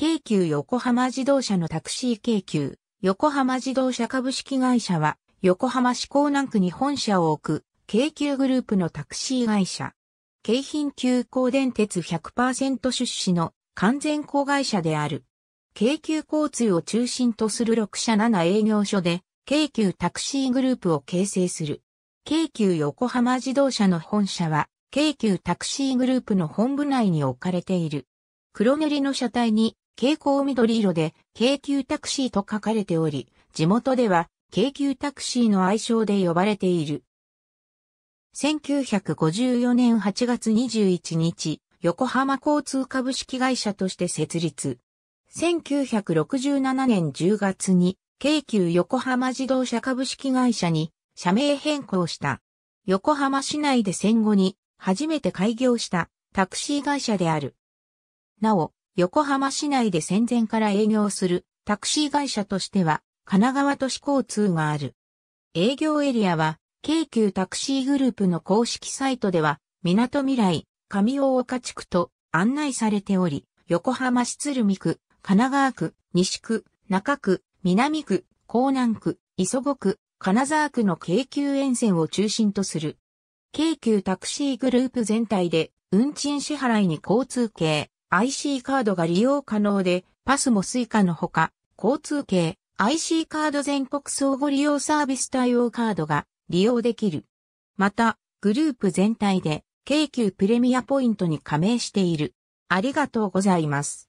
京急横浜自動車のタクシー京急、横浜自動車株式会社は、横浜市港南区に本社を置く、京急グループのタクシー会社。京浜急行電鉄100%出資の完全子会社である。京急交通を中心とする6社7営業所で、京急タクシーグループを形成する。京急横浜自動車の本社は、京急タクシーグループの本部内に置かれている。黒塗りの車体に蛍光緑色で、京急タクシーと書かれており、地元では、京急タクシーの愛称で呼ばれている。1954年8月21日、横浜交通株式会社として設立。1967年10月に、京急横浜自動車株式会社に社名変更した。横浜市内で戦後に初めて開業したタクシー会社である。なお、横浜市内で戦前から営業するタクシー会社としては、神奈川都市交通がある。営業エリアは、京急タクシーグループの公式サイトでは、港未来、上大岡地区と案内されており、横浜市鶴見区、神奈川区、西区、中区、南区、江南区、磯子区、金沢区の京急沿線を中心とする。京急タクシーグループ全体で運賃支払いに交通系、IC カードが利用可能で、パスもスイカのほか、交通系 IC カード全国相互利用サービス対応カードが利用できる。また、グループ全体で、京急プレミアポイントに加盟している。ありがとうございます。